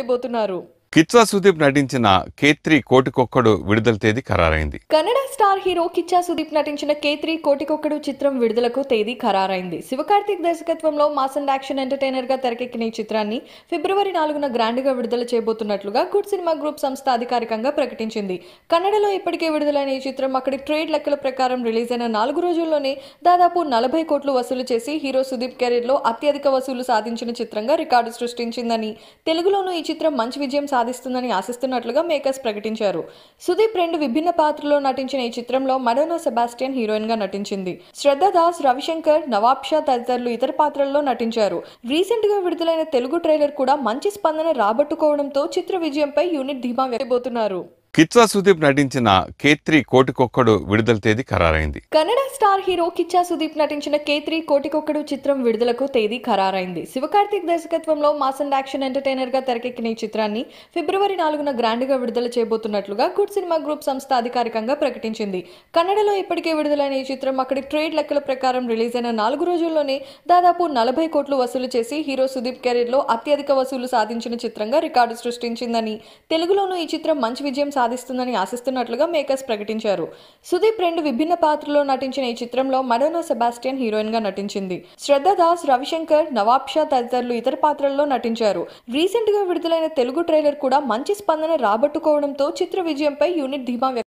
చేయబోతున్నారు కిచ్చా సుదీప్ నటించిన కేత్రి కోటికొక్కడు విడుదల తేదీ ఖరారైంది కన్నడ స్టార్ హీరో కిచ్చా సుదీప్ నటించిన కేత్రి కోటికొక్కడు చిత్రం విడుదలకు తేదీ ఖరారైంది శివకార్తిక్ దర్శకత్వంలో అండ్ యాక్షన్ ఎంటర్టైనర్ గా తెరకెక్కిన ఈ చిత్రాన్ని ఫిబ్రవరి నాలుగున గ్రాండ్ గా విడుదల చేయబోతున్నట్లుగా గుడ్ సినిమా గ్రూప్ సంస్థ అధికారికంగా ప్రకటించింది కన్నడలో ఇప్పటికే విడుదలైన ఈ చిత్రం అక్కడి ట్రేడ్ లెక్కల ప్రకారం రిలీజ్ అయిన నాలుగు రోజుల్లోనే దాదాపు నలభై కోట్లు వసూలు చేసి హీరో సుదీప్ కెరీర్ లో అత్యధిక వసూలు సాధించిన చిత్రంగా రికార్డు సృష్టించిందని తెలుగులోనూ ఈ చిత్రం మంచి విజయం సాధిస్తుందని ఆశిస్తున్నట్లుగా మేకర్స్ ప్రకటించారు సుదీప్ రెండు విభిన్న పాత్రలో నటించిన ఈ చిత్రంలో మరోనా సెబాస్టియన్ హీరోయిన్ గా నటించింది శ్రద్ధ దాస్ రవిశంకర్ నవాబ్షా తదితరులు ఇతర పాత్రల్లో నటించారు రీసెంట్ గా విడుదలైన తెలుగు ట్రైలర్ కూడా మంచి స్పందన రాబట్టుకోవడంతో చిత్ర విజయంపై యూనిట్ ధీమా వెళ్ళబోతున్నారు కిచ్చా సుదీప్ నటించిన కేత్రి కోటికొక్కడు విడుదల తేదీ ఖరారైంది కన్నడ స్టార్ హీరో కిచ్చా సుదీప్ నటించిన కేత్రి కోటికొక్కడు చిత్రం విడుదలకు తేదీ ఖరారైంది శివకార్తిక్ దర్శకత్వంలో అండ్ యాక్షన్ ఎంటర్టైనర్ గా తెరకెక్కిన ఈ చిత్రాన్ని ఫిబ్రవరి నాలుగున గ్రాండ్ గా విడుదల చేయబోతున్నట్లుగా గుడ్ సినిమా గ్రూప్ సంస్థ అధికారికంగా ప్రకటించింది కన్నడలో ఇప్పటికే విడుదలైన ఈ చిత్రం అక్కడి ట్రేడ్ లెక్కల ప్రకారం రిలీజ్ అయిన నాలుగు రోజుల్లోనే దాదాపు నలభై కోట్లు వసూలు చేసి హీరో సుదీప్ కెరీర్ లో అత్యధిక వసూలు సాధించిన చిత్రంగా రికార్డు సృష్టించిందని తెలుగులోనూ ఈ చిత్రం మంచి విజయం సాధిస్తుందని ఆశిస్తున్నట్లుగా మేకర్స్ ప్రకటించారు సుదీప్ రెండు విభిన్న పాత్రలో నటించిన ఈ చిత్రంలో మరోనో సెబాస్టియన్ హీరోయిన్ గా నటించింది శ్రద్ధ దాస్ రవిశంకర్ షా తదితరులు ఇతర పాత్రల్లో నటించారు రీసెంట్ గా విడుదలైన తెలుగు ట్రైలర్ కూడా మంచి స్పందన రాబట్టుకోవడంతో చిత్ర విజయంపై యూనిట్ ధీమా